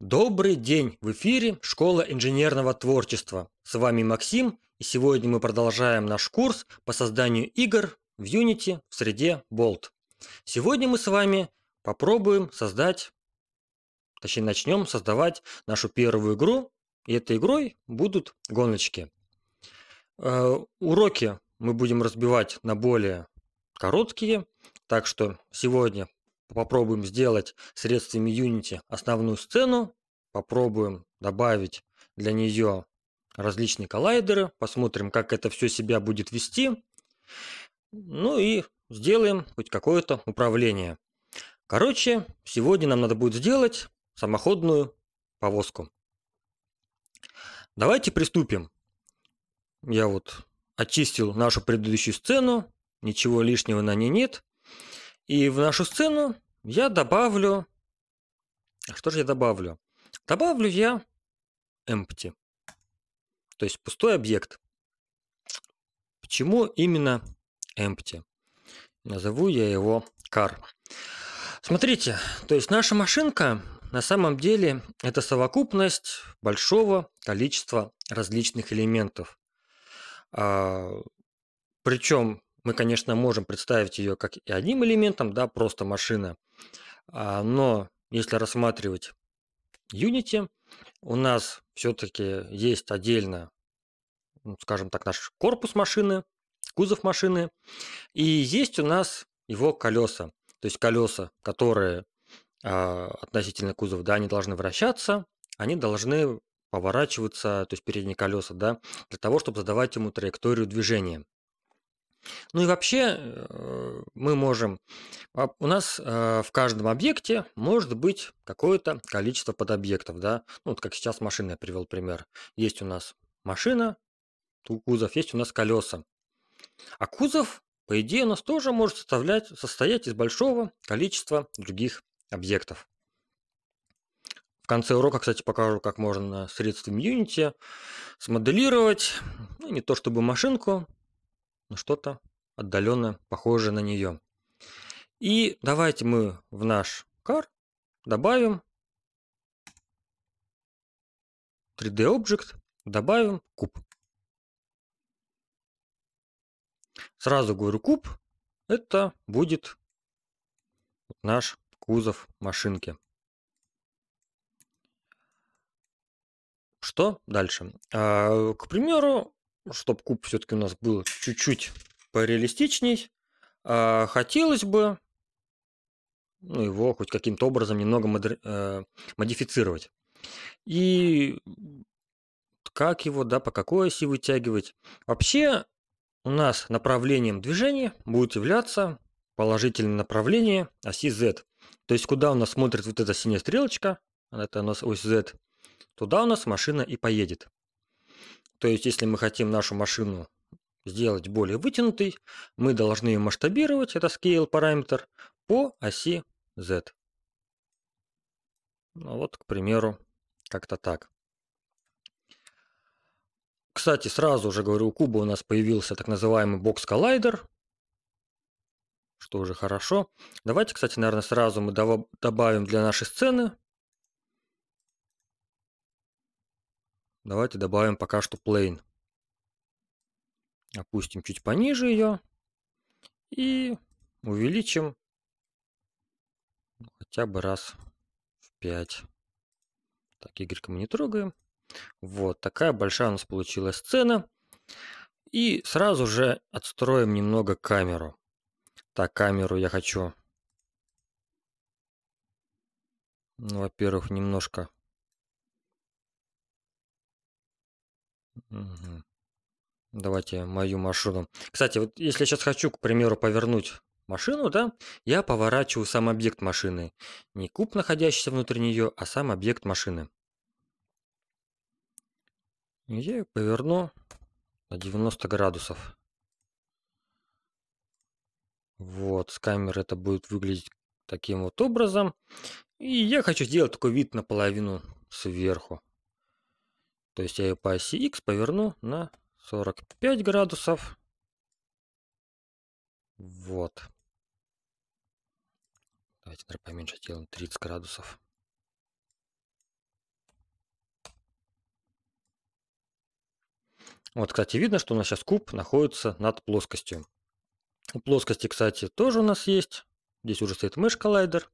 Добрый день! В эфире Школа инженерного творчества. С вами Максим, и сегодня мы продолжаем наш курс по созданию игр в Unity в среде Bolt. Сегодня мы с вами попробуем создать, точнее начнем создавать нашу первую игру, и этой игрой будут гоночки. Э, уроки мы будем разбивать на более короткие, так что сегодня попробуем сделать средствами Unity основную сцену, попробуем добавить для нее различные коллайдеры, посмотрим, как это все себя будет вести, ну и сделаем хоть какое-то управление. Короче, сегодня нам надо будет сделать самоходную повозку. Давайте приступим. Я вот очистил нашу предыдущую сцену, ничего лишнего на ней нет. И в нашу сцену я добавлю... А что же я добавлю? Добавлю я empty, то есть пустой объект. Почему именно empty? Назову я его car. Смотрите, то есть наша машинка на самом деле это совокупность большого количества различных элементов. А, Причем мы, конечно, можем представить ее как и одним элементом, да, просто машина. А, но если рассматривать Unity, у нас все-таки есть отдельно, ну, скажем так, наш корпус машины, кузов машины, и есть у нас его колеса. То есть колеса, которые а, относительно кузова, да, они должны вращаться, они должны поворачиваться, то есть передние колеса, да, для того, чтобы задавать ему траекторию движения. Ну и вообще э, мы можем... А, у нас э, в каждом объекте может быть какое-то количество подобъектов, да? Ну, вот как сейчас машина я привел пример. Есть у нас машина, кузов, есть у нас колеса. А кузов, по идее, у нас тоже может составлять, состоять из большого количества других объектов. В конце урока, кстати, покажу, как можно средствами Unity смоделировать, ну, не то чтобы машинку, на ну, что-то отдаленно похожее на нее. И давайте мы в наш кар добавим 3D Object, добавим куб. Сразу говорю куб, это будет наш кузов машинки. Что дальше? А, к примеру, чтобы куб все-таки у нас был чуть-чуть пореалистичней, а хотелось бы ну, его хоть каким-то образом немного модер... э, модифицировать. И как его, да, по какой оси вытягивать. Вообще у нас направлением движения будет являться положительное направление оси Z. То есть куда у нас смотрит вот эта синяя стрелочка, это у нас ось Z, туда у нас машина и поедет. То есть, если мы хотим нашу машину сделать более вытянутой, мы должны ее масштабировать, это scale параметр, по оси z. Ну вот, к примеру, как-то так. Кстати, сразу уже говорю, у куба у нас появился так называемый бокс-коллайдер, что уже хорошо. Давайте, кстати, наверное, сразу мы добавим для нашей сцены Давайте добавим пока что plane. Опустим чуть пониже ее и увеличим хотя бы раз в 5. Так, Y мы не трогаем. Вот такая большая у нас получилась сцена. И сразу же отстроим немного камеру. Так, камеру я хочу, ну, во-первых, немножко Давайте мою машину. Кстати, вот если я сейчас хочу, к примеру, повернуть машину, да, я поворачиваю сам объект машины. Не куб, находящийся внутри нее, а сам объект машины. Я ее поверну на 90 градусов. Вот, с камеры это будет выглядеть таким вот образом. И я хочу сделать такой вид наполовину сверху. То есть я ее по оси X поверну на 45 градусов. Вот. Давайте, наверное, поменьше делаем 30 градусов. Вот, кстати, видно, что у нас сейчас куб находится над плоскостью. У плоскости, кстати, тоже у нас есть. Здесь уже стоит мышь коллайдер.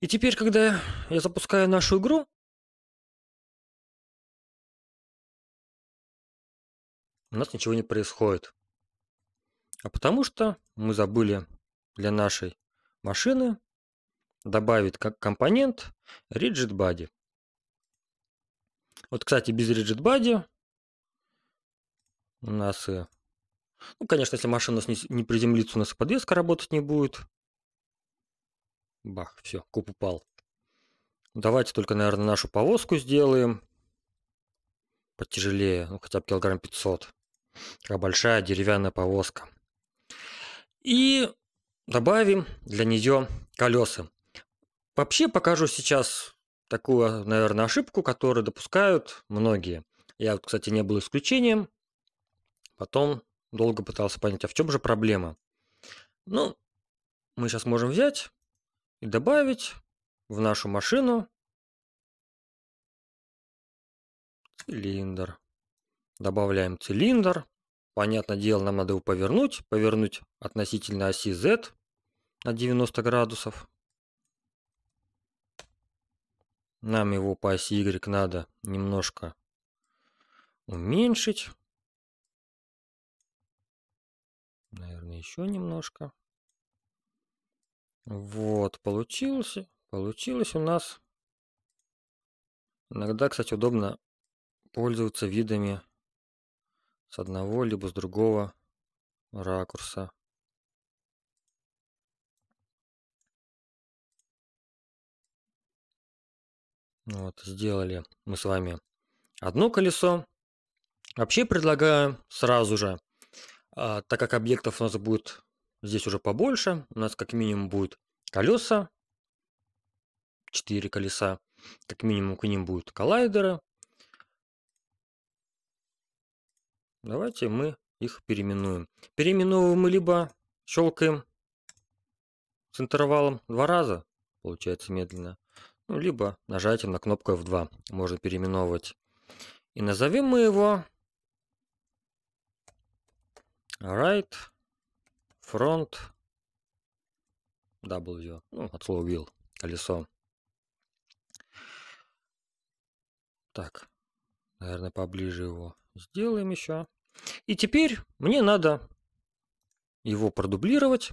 И теперь, когда я запускаю нашу игру, у нас ничего не происходит. А потому что мы забыли для нашей машины добавить как компонент Rigidbody. Вот, кстати, без Rigidbody у нас и... Ну, конечно, если машина не, не приземлится, у нас и подвеска работать не будет. Бах, все, куб упал. Давайте только, наверное, нашу повозку сделаем потяжелее, ну хотя бы килограмм 500 такая большая деревянная повозка. И добавим для нее колеса. Вообще покажу сейчас такую, наверное, ошибку, которую допускают многие. Я, кстати, не был исключением. Потом долго пытался понять, а в чем же проблема. Ну, мы сейчас можем взять и добавить в нашу машину цилиндр. Добавляем цилиндр. Понятное дело, нам надо его повернуть. Повернуть относительно оси Z на 90 градусов. Нам его по оси Y надо немножко уменьшить. Наверное, еще немножко. Вот, получилось. Получилось у нас. Иногда, кстати, удобно пользоваться видами с одного либо с другого ракурса. Вот, сделали мы с вами одно колесо. Вообще предлагаю сразу же, а, так как объектов у нас будет здесь уже побольше, у нас как минимум будет колеса, 4 колеса, как минимум к ним будут коллайдеры, Давайте мы их переименуем. Переименовываем мы либо щелкаем с интервалом два раза, получается медленно, ну, либо нажатием на кнопку F2 можно переименовывать. И назовем мы его right front W, ну, от слова wheel, колесо. Так, наверное, поближе его Сделаем еще. И теперь мне надо его продублировать,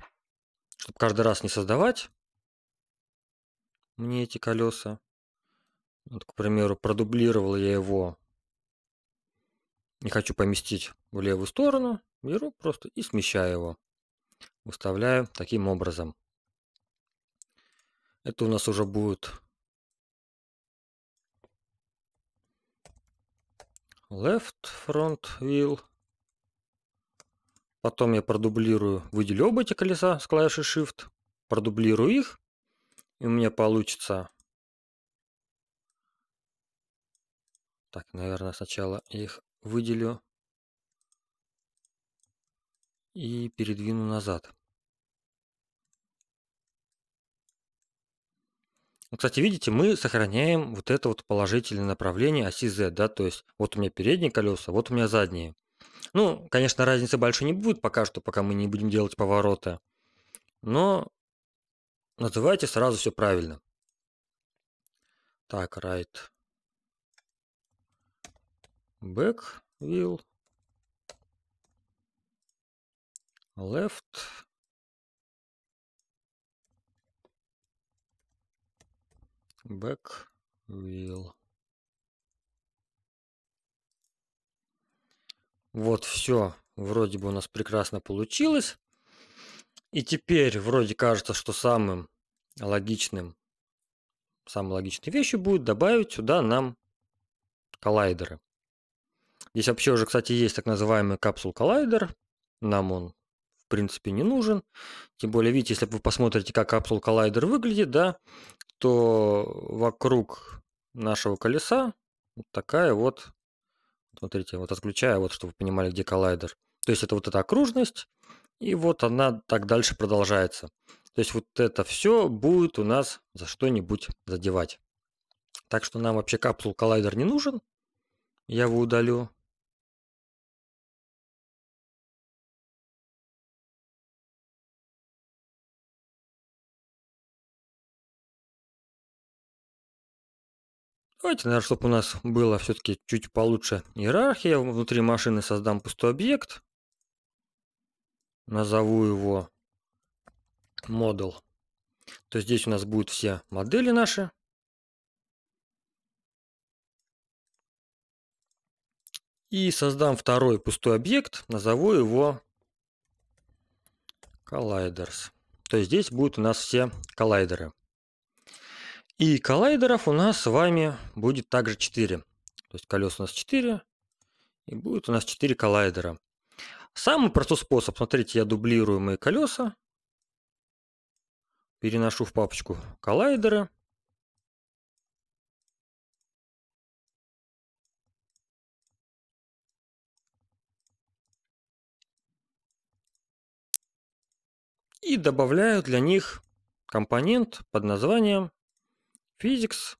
чтобы каждый раз не создавать мне эти колеса. Вот, к примеру, продублировал я его. Не хочу поместить в левую сторону. Беру просто и смещаю его. Выставляю таким образом. Это у нас уже будет Left front wheel. Потом я продублирую, выделю оба эти колеса с клавиши Shift, продублирую их, и у меня получится... Так, наверное, сначала их выделю и передвину назад. Ну, кстати, видите, мы сохраняем вот это вот положительное направление оси Z, да, то есть вот у меня передние колеса, вот у меня задние. Ну, конечно, разницы больше не будет пока что, пока мы не будем делать повороты. Но называйте сразу все правильно. Так, right back wheel left back wheel. Вот все вроде бы у нас прекрасно получилось. И теперь вроде кажется, что самым логичным, самой логичной вещью будет добавить сюда нам коллайдеры. Здесь вообще уже, кстати, есть так называемый капсул коллайдер. Нам он принципе, не нужен. Тем более, видите, если вы посмотрите, как капсул Collider выглядит, да, то вокруг нашего колеса вот такая вот, смотрите, вот отключая, вот чтобы вы понимали, где коллайдер. То есть это вот эта окружность, и вот она так дальше продолжается. То есть вот это все будет у нас за что-нибудь задевать. Так что нам вообще капсул коллайдер не нужен. Я его удалю. Давайте, наверное, чтобы у нас было все-таки чуть получше иерархия. Внутри машины создам пустой объект. Назову его модуль. То есть здесь у нас будут все модели наши. И создам второй пустой объект, назову его Colliders. То есть здесь будут у нас все коллайдеры. И коллайдеров у нас с вами будет также 4. То есть колес у нас 4, и будет у нас 4 коллайдера. Самый простой способ, смотрите, я дублирую мои колеса, переношу в папочку коллайдеры, и добавляю для них компонент под названием Physics.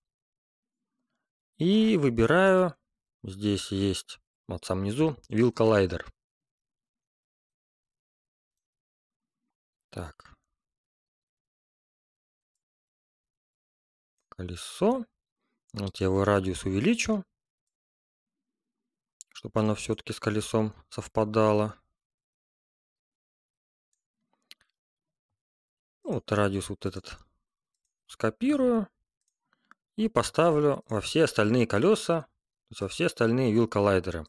И выбираю, здесь есть, вот сам внизу, Will Collider. Так. Колесо. Вот я его радиус увеличу, чтобы оно все-таки с колесом совпадало. Ну, вот радиус вот этот скопирую и поставлю во все остальные колеса, во все остальные вилл коллайдеры.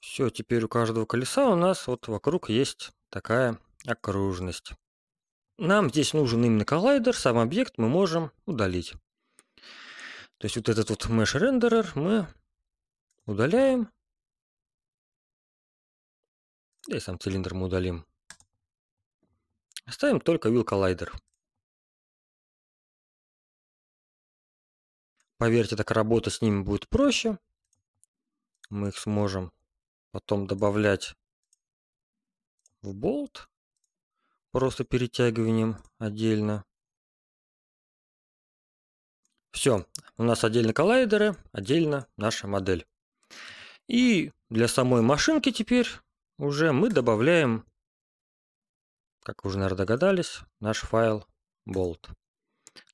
Все, теперь у каждого колеса у нас вот вокруг есть такая окружность. Нам здесь нужен именно коллайдер, сам объект мы можем удалить. То есть вот этот вот mesh рендерер мы удаляем да и сам цилиндр мы удалим. Оставим только Wheel Collider. Поверьте, так работа с ними будет проще. Мы их сможем потом добавлять в болт. Просто перетягиванием отдельно. Все, у нас отдельно коллайдеры, отдельно наша модель. И для самой машинки теперь уже мы добавляем, как вы уже, наверное, догадались, наш файл bolt.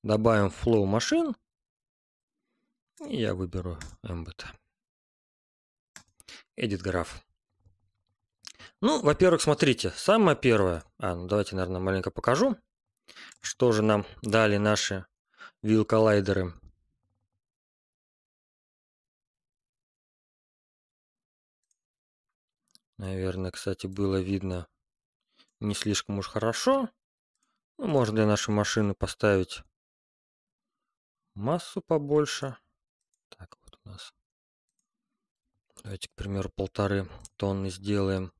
Добавим flow машин. И я выберу embed. Edit граф. Ну, во-первых, смотрите, самое первое, а, ну давайте, наверное, маленько покажу, что же нам дали наши вилл коллайдеры. Наверное, кстати, было видно не слишком уж хорошо. Ну, можно для нашей машины поставить массу побольше. Так, вот у нас. Давайте, к примеру, полторы тонны сделаем.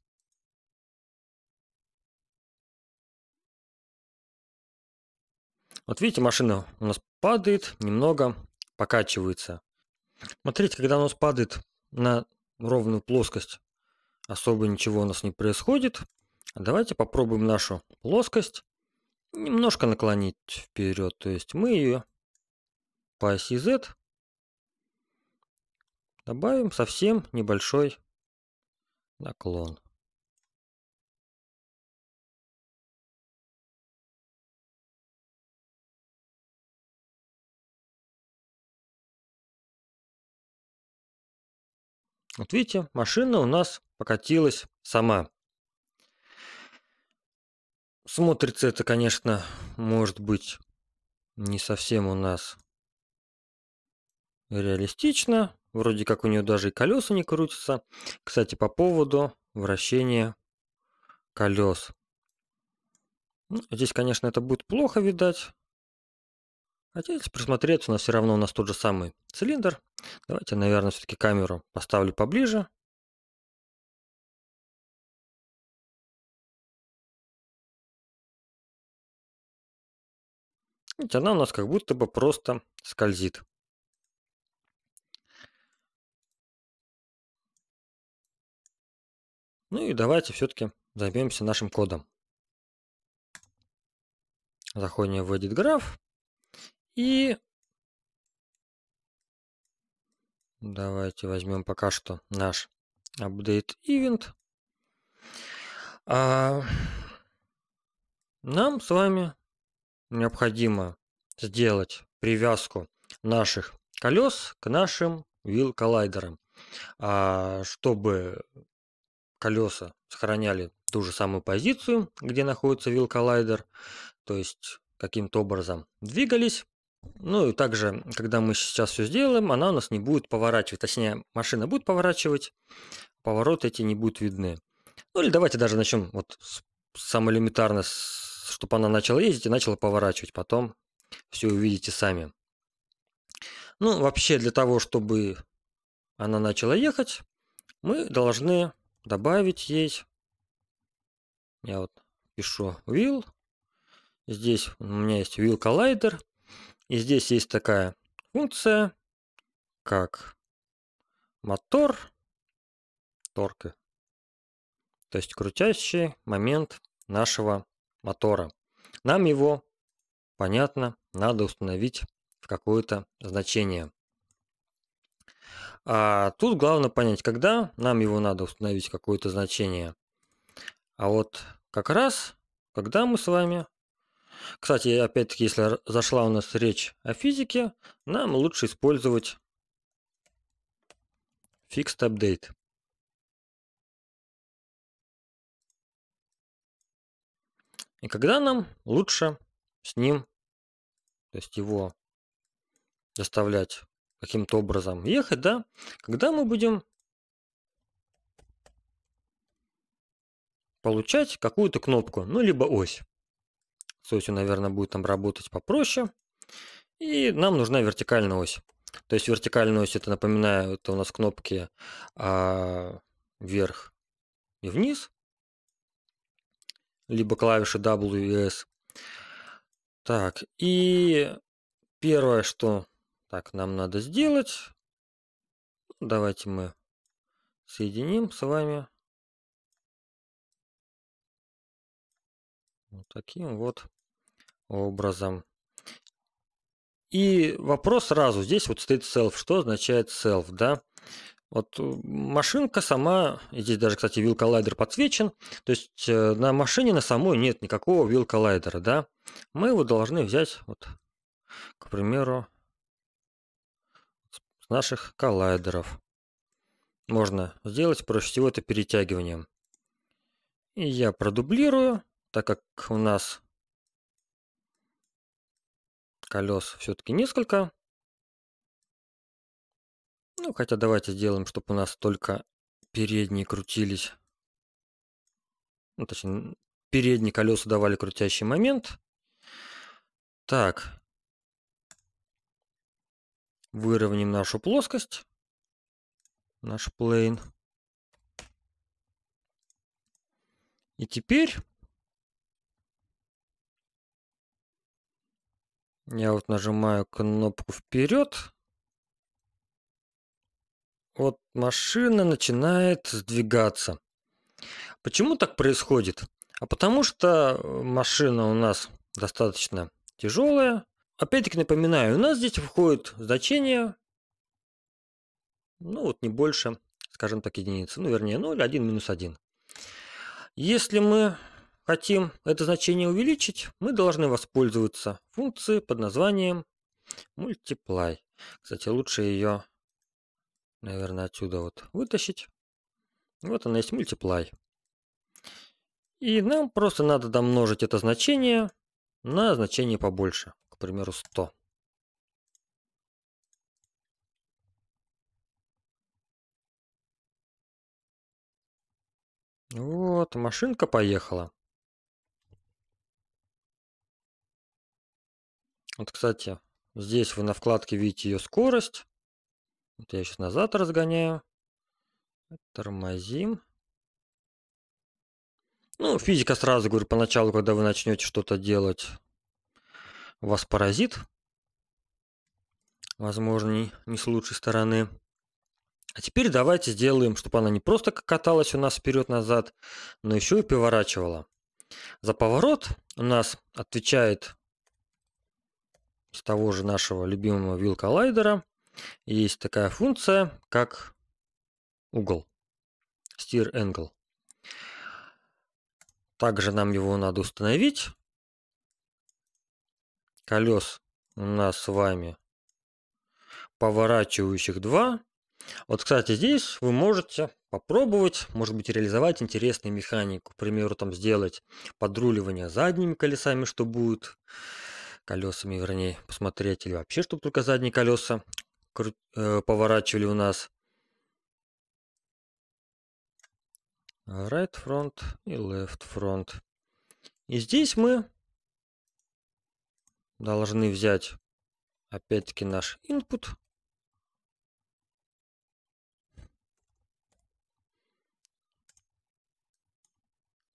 Вот видите, машина у нас падает, немного покачивается. Смотрите, когда у нас падает на ровную плоскость особо ничего у нас не происходит. Давайте попробуем нашу плоскость немножко наклонить вперед. То есть мы ее по оси Z добавим совсем небольшой наклон. Вот видите, машина у нас покатилась сама. Смотрится это, конечно, может быть, не совсем у нас реалистично. Вроде как у нее даже и колеса не крутятся. Кстати, по поводу вращения колес. Ну, здесь, конечно, это будет плохо видать. Хотя, если присмотреться, у нас все равно у нас тот же самый цилиндр. Давайте, наверное, все-таки камеру поставлю поближе. Ведь она у нас как будто бы просто скользит. Ну и давайте все-таки займемся нашим кодом. Заходим в Edit Graph и давайте возьмем пока что наш Update Event. А нам с вами необходимо сделать привязку наших колес к нашим вил коллайдерам, а, чтобы колеса сохраняли ту же самую позицию, где находится вил коллайдер, то есть каким-то образом двигались. Ну и также, когда мы сейчас все сделаем, она у нас не будет поворачивать, точнее машина будет поворачивать, повороты эти не будут видны. Ну или давайте даже начнем вот с, самое элементарно с чтобы она начала ездить и начала поворачивать. Потом все увидите сами. Ну, вообще, для того, чтобы она начала ехать, мы должны добавить ей... Я вот пишу will. Здесь у меня есть will collider. И здесь есть такая функция, как мотор торка. То есть крутящий момент нашего мотора. Нам его, понятно, надо установить в какое-то значение. А тут главное понять, когда нам его надо установить какое-то значение. А вот как раз, когда мы с вами... Кстати, опять-таки, если зашла у нас речь о физике, нам лучше использовать fixed update. и когда нам лучше с ним, то есть его заставлять каким-то образом ехать, да, когда мы будем получать какую-то кнопку, ну, либо ось. С осью, наверное, будет там работать попроще. И нам нужна вертикальная ось. То есть вертикальная ось, это, напоминаю, это у нас кнопки а, вверх и вниз либо клавиши W и S. Так, и первое, что так нам надо сделать, ну, давайте мы соединим с вами вот таким вот образом. И вопрос сразу, здесь вот стоит self, что означает self, да? Вот э, машинка сама, здесь даже, кстати, вилл коллайдер подсвечен, то есть э, на машине на самой нет никакого вилл коллайдера, да. Мы его должны взять, вот, к примеру, с наших коллайдеров. Можно сделать проще всего это перетягиванием. И я продублирую, так как у нас колес все-таки несколько, ну, хотя давайте сделаем, чтобы у нас только передние крутились. Ну, точнее, передние колеса давали крутящий момент. Так. Выровняем нашу плоскость. Наш плейн. И теперь я вот нажимаю кнопку вперед. Вот машина начинает сдвигаться. Почему так происходит? А потому что э, машина у нас достаточно тяжелая. Опять-таки напоминаю, у нас здесь входит значение, ну вот не больше, скажем так, единицы. Ну, вернее, 0, 1, минус 1. Если мы хотим это значение увеличить, мы должны воспользоваться функцией под названием multiply. Кстати, лучше ее Наверное, отсюда вот вытащить. Вот она есть multiply. И нам просто надо домножить это значение на значение побольше. К примеру, 100. Вот, машинка поехала. Вот, кстати, здесь вы на вкладке видите ее скорость. Вот я сейчас назад разгоняю. Тормозим. Ну, физика сразу, говорю, поначалу, когда вы начнете что-то делать, вас паразит, Возможно, не, не с лучшей стороны. А теперь давайте сделаем, чтобы она не просто каталась у нас вперед-назад, но еще и поворачивала. За поворот у нас отвечает с того же нашего любимого вилка лайдера есть такая функция, как угол, steer angle. Также нам его надо установить. Колес у нас с вами поворачивающих два. Вот, кстати, здесь вы можете попробовать, может быть, реализовать интересную механику. К примеру, там сделать подруливание задними колесами, что будет колесами, вернее, посмотреть, или вообще, чтобы только задние колеса Э, поворачивали у нас. Right front и left front. И здесь мы должны взять опять-таки наш input.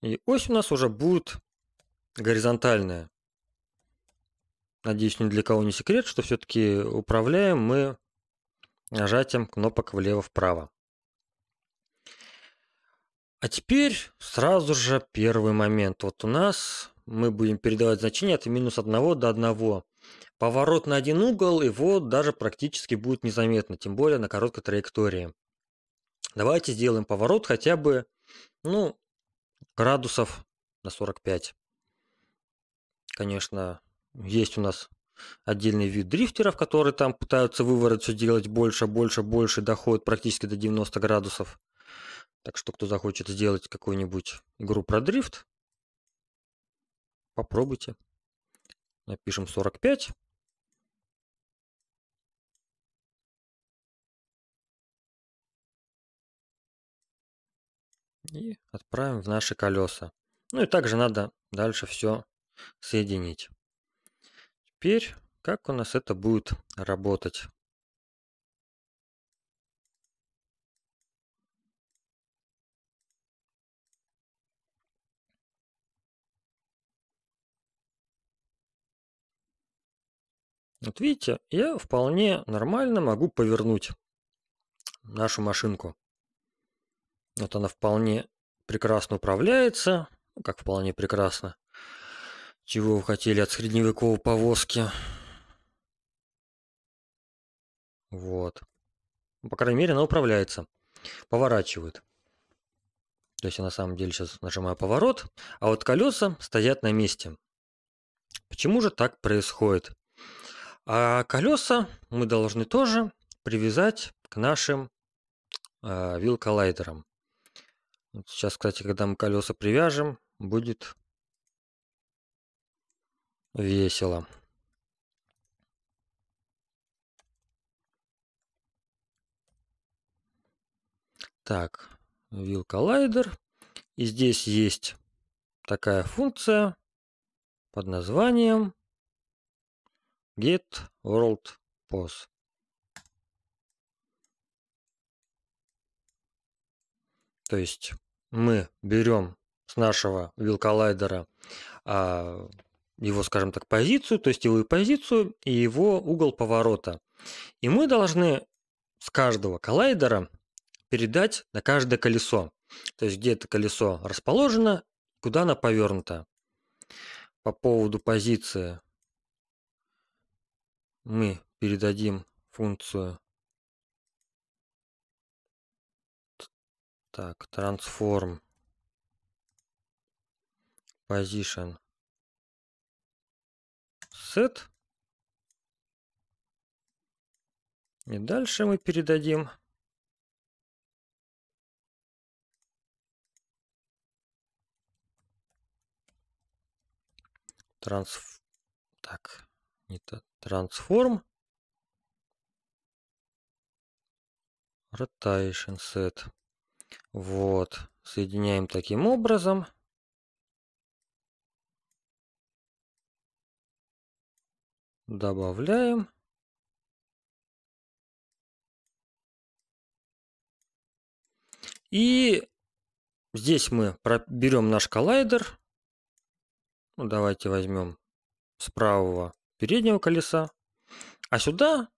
И ось у нас уже будет горизонтальная. Надеюсь, ни для кого не секрет, что все-таки управляем мы нажатием кнопок влево-вправо. А теперь сразу же первый момент. Вот у нас мы будем передавать значение от минус 1 до 1. Поворот на один угол его даже практически будет незаметно, тем более на короткой траектории. Давайте сделаем поворот хотя бы ну, градусов на 45. Конечно, есть у нас отдельный вид дрифтеров, которые там пытаются выворот все делать больше, больше, больше, доходят практически до 90 градусов. Так что, кто захочет сделать какую-нибудь игру про дрифт, попробуйте. Напишем 45. И отправим в наши колеса. Ну и также надо дальше все соединить теперь как у нас это будет работать. Вот видите, я вполне нормально могу повернуть нашу машинку. Вот она вполне прекрасно управляется, как вполне прекрасно. Чего вы хотели от средневековой повозки? Вот. Ну, по крайней мере, она управляется. Поворачивает. То есть я на самом деле сейчас нажимаю поворот, а вот колеса стоят на месте. Почему же так происходит? А колеса мы должны тоже привязать к нашим э, вилколайдерам. Вот сейчас, кстати, когда мы колеса привяжем, будет Весело. Так, View Collider. И здесь есть такая функция под названием get world pos. То есть мы берем с нашего вилколайдера а, его, скажем так, позицию, то есть его позицию, и его угол поворота. И мы должны с каждого коллайдера передать на каждое колесо. То есть где это колесо расположено, куда оно повернуто. По поводу позиции мы передадим функцию так, transform position set. И дальше мы передадим трансф... Так, не то. Трансформ. Rotation set. Вот. Соединяем таким образом. Добавляем. И здесь мы берем наш коллайдер. Ну, давайте возьмем с правого переднего колеса. А сюда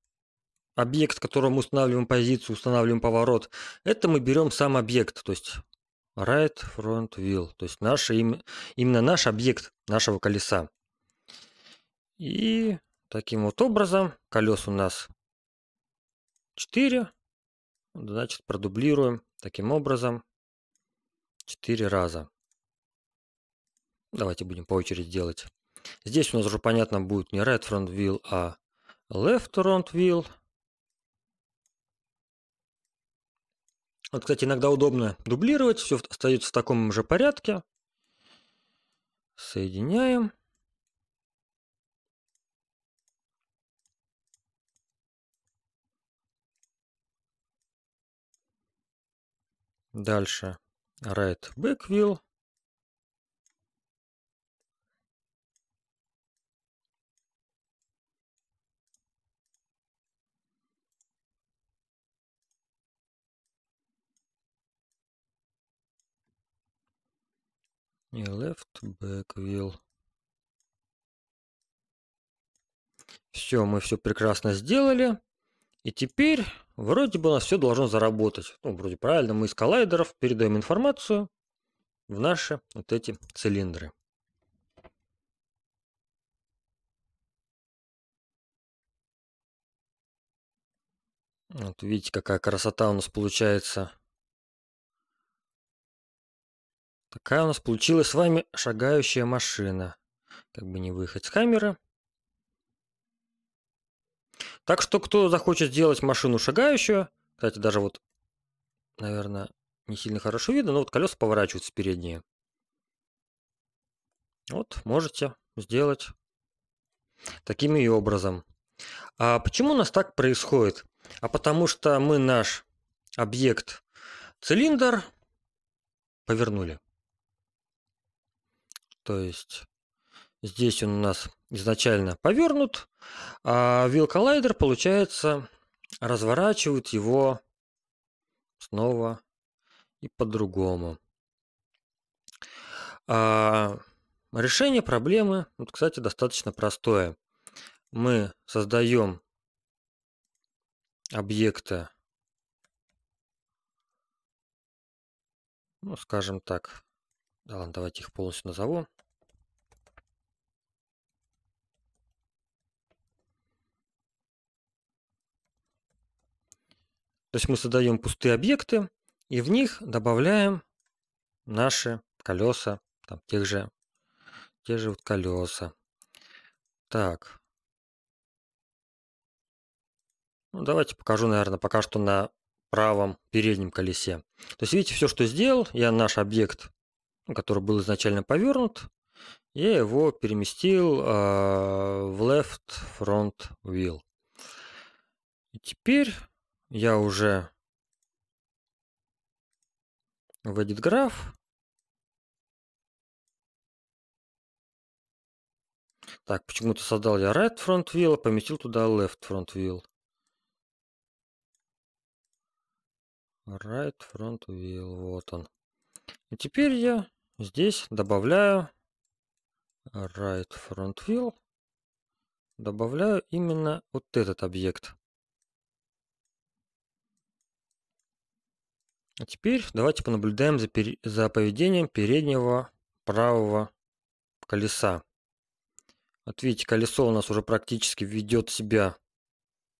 объект, которому устанавливаем позицию, устанавливаем поворот, это мы берем сам объект, то есть right front wheel, то есть наше, именно наш объект нашего колеса. И Таким вот образом колес у нас 4, значит продублируем таким образом 4 раза. Давайте будем по очереди делать. Здесь у нас уже понятно будет не right front wheel, а left front wheel. Вот, кстати, иногда удобно дублировать, все остается в таком же порядке. Соединяем. Дальше. Right back wheel. И left back wheel. Все, мы все прекрасно сделали. И теперь вроде бы у нас все должно заработать. Ну, вроде правильно, мы из коллайдеров передаем информацию в наши вот эти цилиндры. Вот видите, какая красота у нас получается. Такая у нас получилась с вами шагающая машина. Как бы не выехать с камеры. Так что, кто захочет сделать машину шагающую, кстати, даже вот, наверное, не сильно хорошо видно, но вот колеса поворачиваются передние. Вот, можете сделать таким и образом. А почему у нас так происходит? А потому что мы наш объект цилиндр повернули. То есть здесь он у нас изначально повернут, а Will получается, разворачивает его снова и по-другому. А решение проблемы, вот, кстати, достаточно простое. Мы создаем объекты, ну, скажем так, да ладно, давайте их полностью назову. То есть мы создаем пустые объекты и в них добавляем наши колеса, там, тех же, те же вот колеса. Так. Ну, давайте покажу, наверное, пока что на правом переднем колесе. То есть видите, все, что сделал, я наш объект, который был изначально повернут, я его переместил э, в left front wheel. И теперь я уже в edit граф. Так, почему-то создал я right front wheel, а поместил туда left front wheel. Right front wheel, вот он. И теперь я здесь добавляю right front wheel. Добавляю именно вот этот объект. А теперь давайте понаблюдаем за, пер... за поведением переднего правого колеса. Вот видите, колесо у нас уже практически ведет себя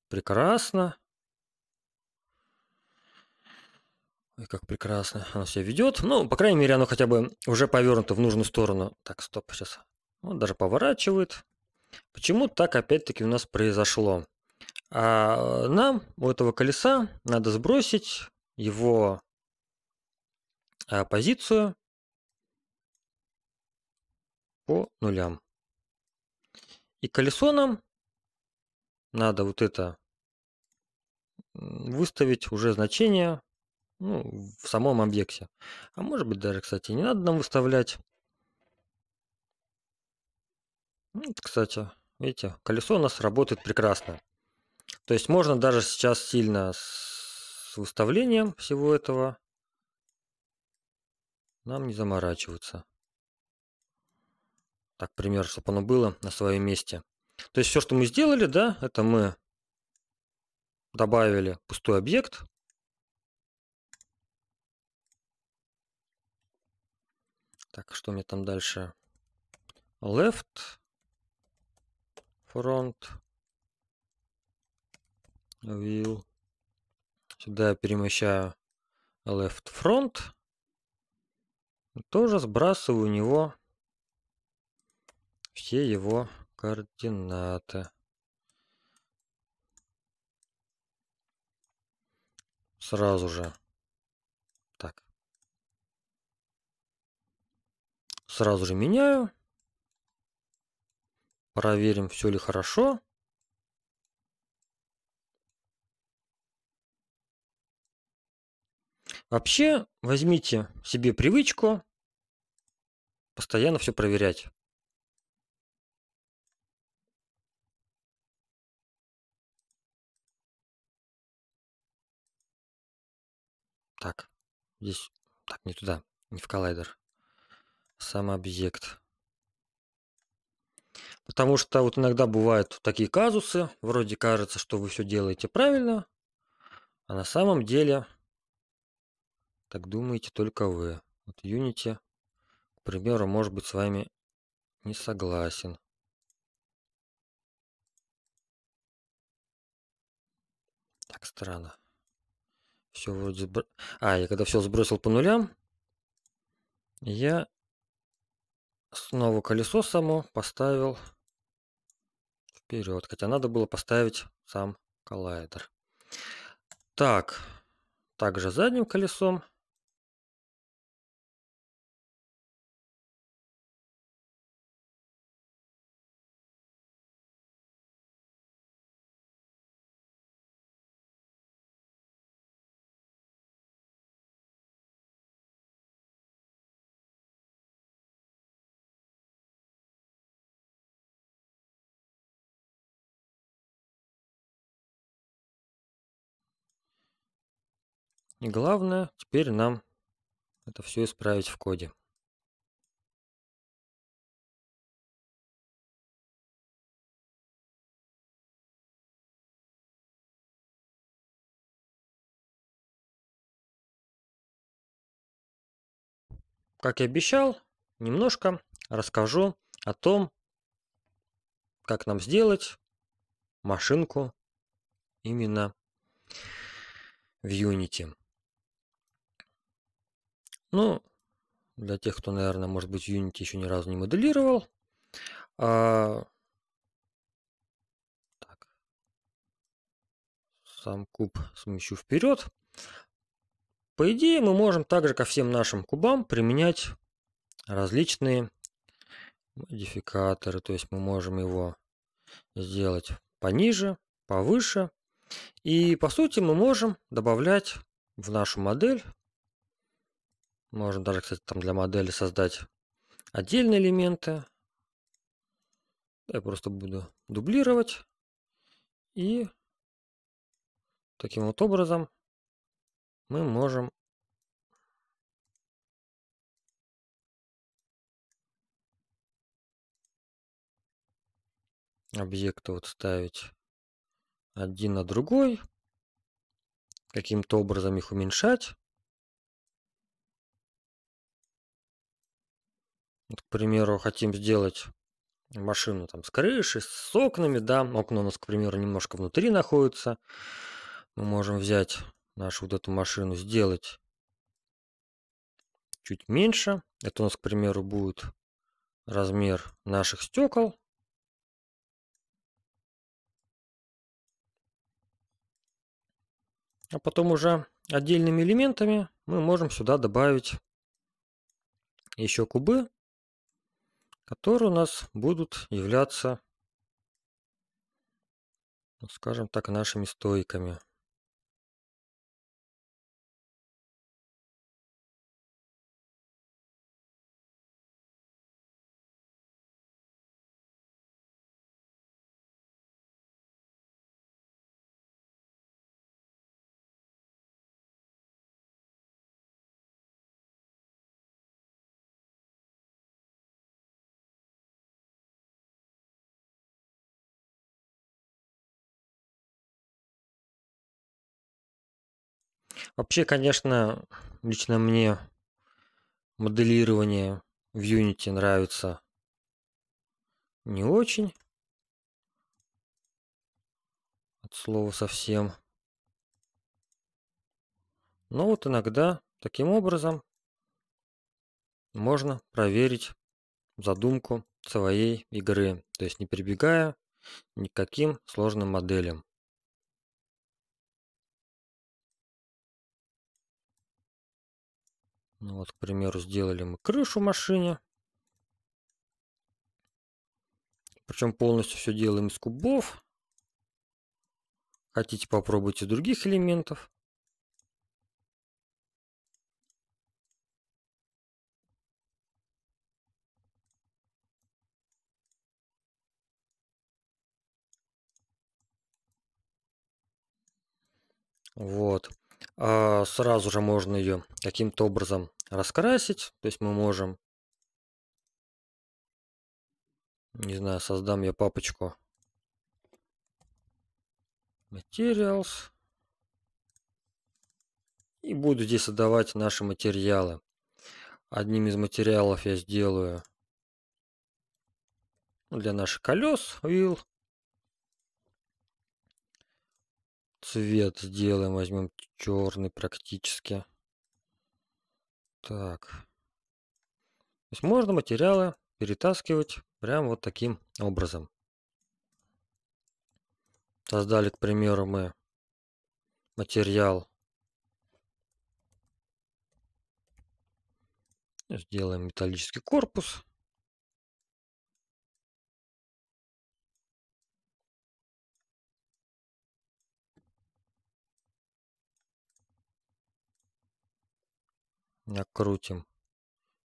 прекрасно. Ой, как прекрасно оно себя ведет. Ну, по крайней мере, оно хотя бы уже повернуто в нужную сторону. Так, стоп, сейчас. Вот даже поворачивает. Почему так опять-таки у нас произошло? А нам у этого колеса надо сбросить его а позицию по нулям. И колесо нам надо вот это выставить уже значение ну, в самом объекте. А может быть даже, кстати, не надо нам выставлять. Ну, кстати, видите, колесо у нас работает прекрасно. То есть можно даже сейчас сильно с выставлением всего этого нам не заморачиваться. Так, пример, чтобы оно было на своем месте. То есть все, что мы сделали, да, это мы добавили пустой объект. Так, что мне там дальше? Left, front, view. Сюда я перемещаю left front. Тоже сбрасываю у него все его координаты. Сразу же. Так. Сразу же меняю. Проверим, все ли хорошо. Вообще, возьмите себе привычку постоянно все проверять. Так, здесь... Так, не туда, не в коллайдер. Сам объект. Потому что вот иногда бывают такие казусы, вроде кажется, что вы все делаете правильно, а на самом деле так думаете только вы. Вот Unity, к примеру, может быть с вами не согласен. Так странно. Все вроде... А, я когда все сбросил по нулям, я снова колесо само поставил вперед. Хотя надо было поставить сам коллайдер. Так, также задним колесом И главное, теперь нам это все исправить в коде. Как и обещал, немножко расскажу о том, как нам сделать машинку именно в Unity. Ну, для тех, кто, наверное, может быть, Unity еще ни разу не моделировал. А... Так. Сам куб смещу вперед. По идее, мы можем также ко всем нашим кубам применять различные модификаторы. То есть мы можем его сделать пониже, повыше. И по сути мы можем добавлять в нашу модель можно даже, кстати, там для модели создать отдельные элементы. Я просто буду дублировать. И таким вот образом мы можем объекты вот ставить один на другой, каким-то образом их уменьшать. к примеру, хотим сделать машину там с крышей, с окнами, да, окна у нас, к примеру, немножко внутри находится, мы можем взять нашу вот эту машину, сделать чуть меньше. Это у нас, к примеру, будет размер наших стекол. А потом уже отдельными элементами мы можем сюда добавить еще кубы которые у нас будут являться, ну, скажем так, нашими стойками. Вообще, конечно, лично мне моделирование в Unity нравится не очень. От слова совсем. Но вот иногда таким образом можно проверить задумку своей игры, то есть не прибегая никаким сложным моделям. Ну вот, к примеру, сделали мы крышу машине. Причем полностью все делаем из кубов. Хотите попробуйте других элементов. Вот. А, сразу же можно ее каким-то образом раскрасить. То есть мы можем, не знаю, создам я папочку Materials. И буду здесь создавать наши материалы. Одним из материалов я сделаю ну, для наших колес wheel. цвет сделаем, возьмем черный практически. Так. То есть можно материалы перетаскивать прям вот таким образом. Создали, к примеру, мы материал. Сделаем металлический корпус. Накрутим.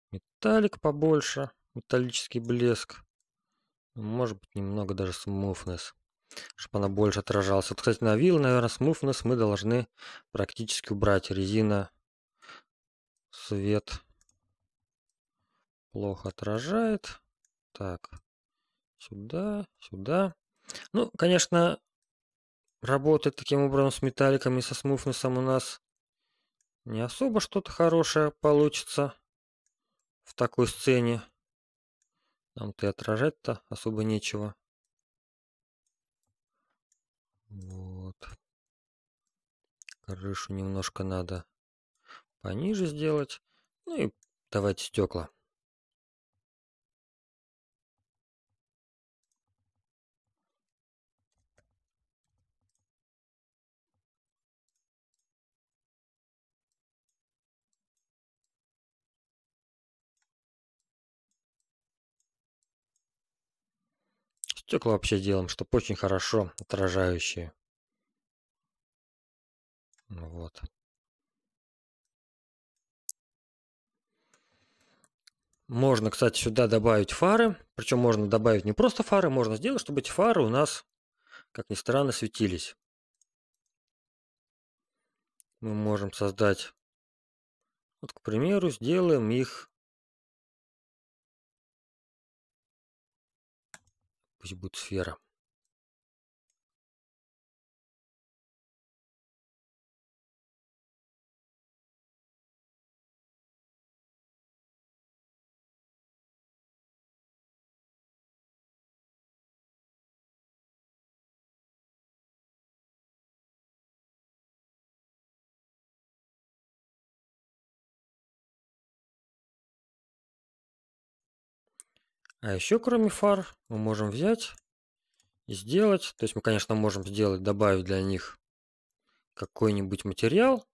Металлик побольше, металлический блеск. Ну, может быть, немного даже смуфнес, чтобы она больше отражалась. Вот, кстати, на вилл, наверное, смуфнес мы должны практически убрать. Резина, свет плохо отражает. Так, сюда, сюда. Ну, конечно, работать таким образом с металликами, со смуфнесом у нас не особо что-то хорошее получится в такой сцене. Нам-то и отражать-то особо нечего. Вот. Крышу немножко надо пониже сделать. Ну и давайте стекла. Стекла вообще делаем, чтобы очень хорошо отражающие. Ну вот. Можно, кстати, сюда добавить фары. Причем можно добавить не просто фары, можно сделать, чтобы эти фары у нас, как ни странно, светились. Мы можем создать, вот, к примеру, сделаем их пусть будет сфера. А еще кроме фар мы можем взять и сделать, то есть мы, конечно, можем сделать, добавить для них какой-нибудь материал.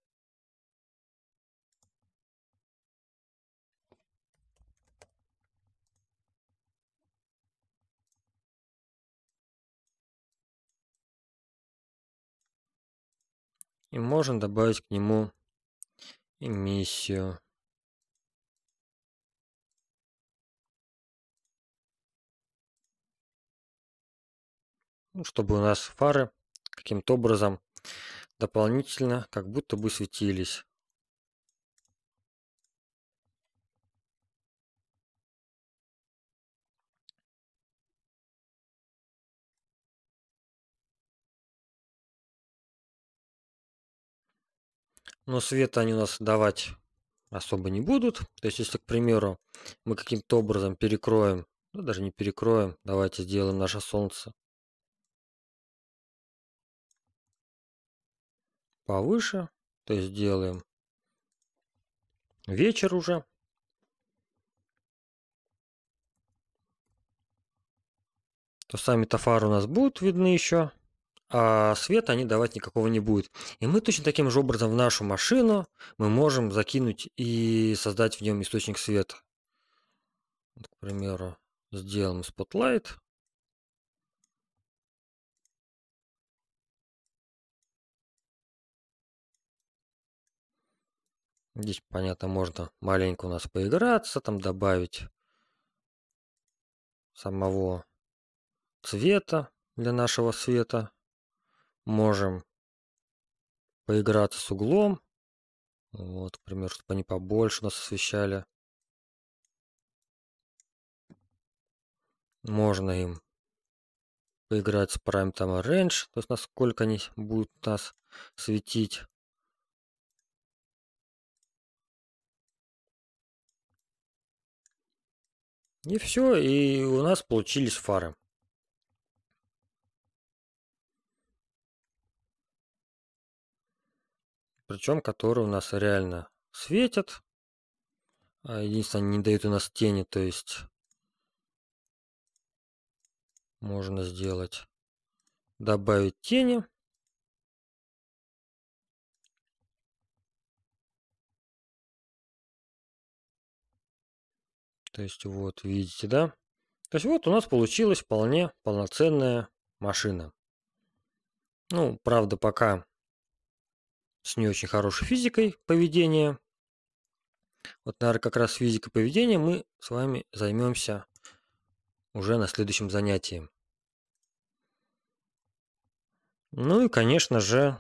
И можем добавить к нему эмиссию. Ну, чтобы у нас фары каким-то образом дополнительно как будто бы светились. но свет они у нас давать особо не будут. То есть, если, к примеру, мы каким-то образом перекроем, ну даже не перекроем, давайте сделаем наше солнце повыше, то сделаем. Вечер уже. То сами тафары у нас будут видны еще, а свет они давать никакого не будет. И мы точно таким же образом в нашу машину мы можем закинуть и создать в нем источник света. К примеру, сделаем спотлайт. Здесь, понятно, можно маленько у нас поиграться, там добавить самого цвета для нашего света. Можем поиграться с углом. Вот, например, чтобы они побольше нас освещали. Можно им поиграть с Prime Time Range, то есть насколько они будут нас светить. И все, и у нас получились фары. Причем, которые у нас реально светят. А единственное, они не дают у нас тени, то есть можно сделать добавить тени. То есть вот, видите, да? То есть вот у нас получилась вполне полноценная машина. Ну, правда, пока с не очень хорошей физикой поведения. Вот, наверное, как раз физикой поведения мы с вами займемся уже на следующем занятии. Ну и, конечно же,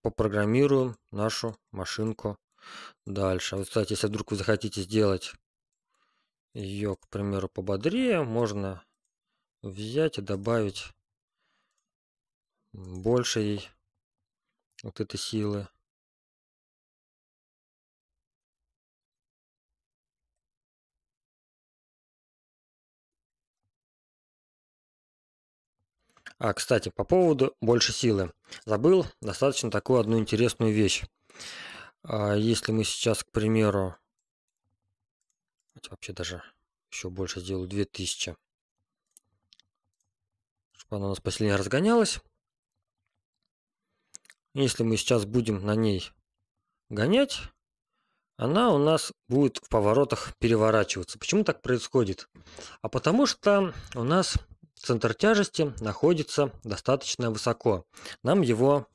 попрограммируем нашу машинку дальше. А вот, кстати, если вдруг вы захотите сделать ее, к примеру, пободрее, можно взять и добавить больше вот этой силы. А, кстати, по поводу больше силы. Забыл достаточно такую одну интересную вещь. А, если мы сейчас, к примеру, сделать, вообще даже еще больше сделаю 2000. Чтобы она у нас последняя разгонялась. Если мы сейчас будем на ней гонять, она у нас будет в поворотах переворачиваться. Почему так происходит? А потому что у нас центр тяжести находится достаточно высоко. Нам его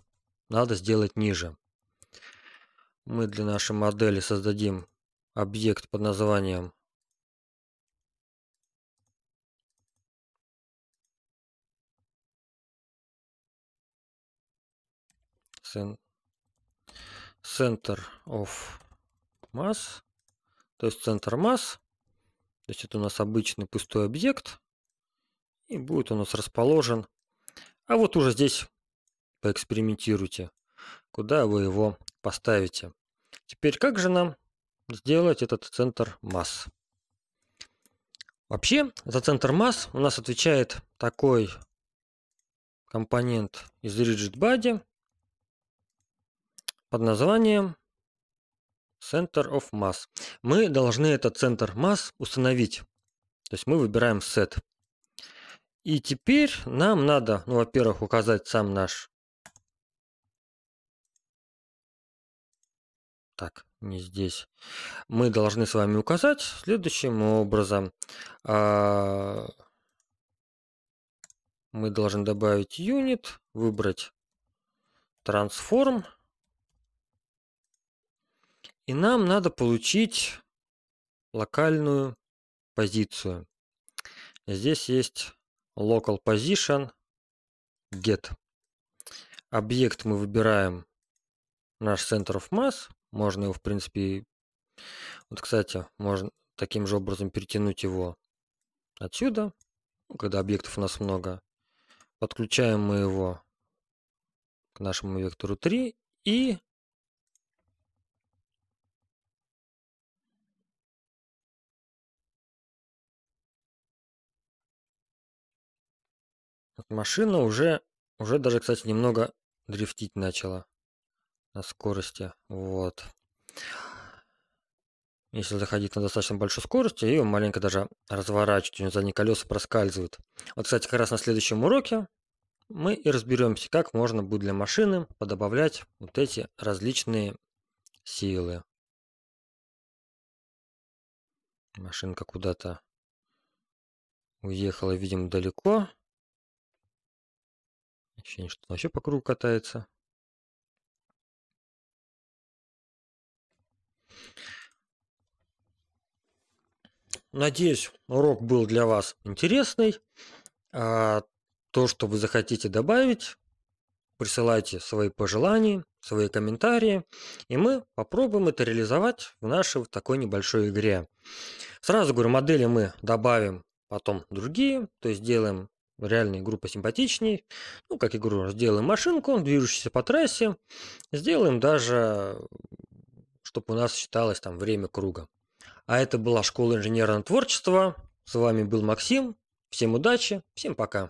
надо сделать ниже. Мы для нашей модели создадим объект под названием center of mass, то есть центр масс, то есть это у нас обычный пустой объект, и будет у нас расположен. А вот уже здесь поэкспериментируйте, куда вы его поставите. Теперь как же нам сделать этот центр масс? Вообще за центр масс у нас отвечает такой компонент из rigid body, под названием Center of Mass. Мы должны этот центр масс установить. То есть мы выбираем set. И теперь нам надо, ну, во-первых, указать сам наш... Так, не здесь. Мы должны с вами указать следующим образом. А, мы должны добавить unit, выбрать transform. И нам надо получить локальную позицию. Здесь есть local position get. Объект мы выбираем наш center of mass. Можно его, в принципе, вот, кстати, можно таким же образом перетянуть его отсюда, когда объектов у нас много. Подключаем мы его к нашему вектору 3 и Машина уже, уже даже, кстати, немного дрифтить начала на скорости. Вот. Если заходить на достаточно большую скорость, ее маленько даже разворачивать, у нее задние колеса проскальзывают. Вот, кстати, как раз на следующем уроке мы и разберемся, как можно будет для машины подобавлять вот эти различные силы. Машинка куда-то уехала, видимо, далеко. Ощущение, что он вообще по кругу катается. Надеюсь, урок был для вас интересный. А то, что вы захотите добавить, присылайте свои пожелания, свои комментарии, и мы попробуем это реализовать в нашей вот такой небольшой игре. Сразу говорю, модели мы добавим потом другие, то есть делаем реальная группа симпатичней. Ну, как игру сделаем машинку, движущуюся по трассе, сделаем даже, чтобы у нас считалось там время круга. А это была школа инженерного творчества. С вами был Максим. Всем удачи, всем пока.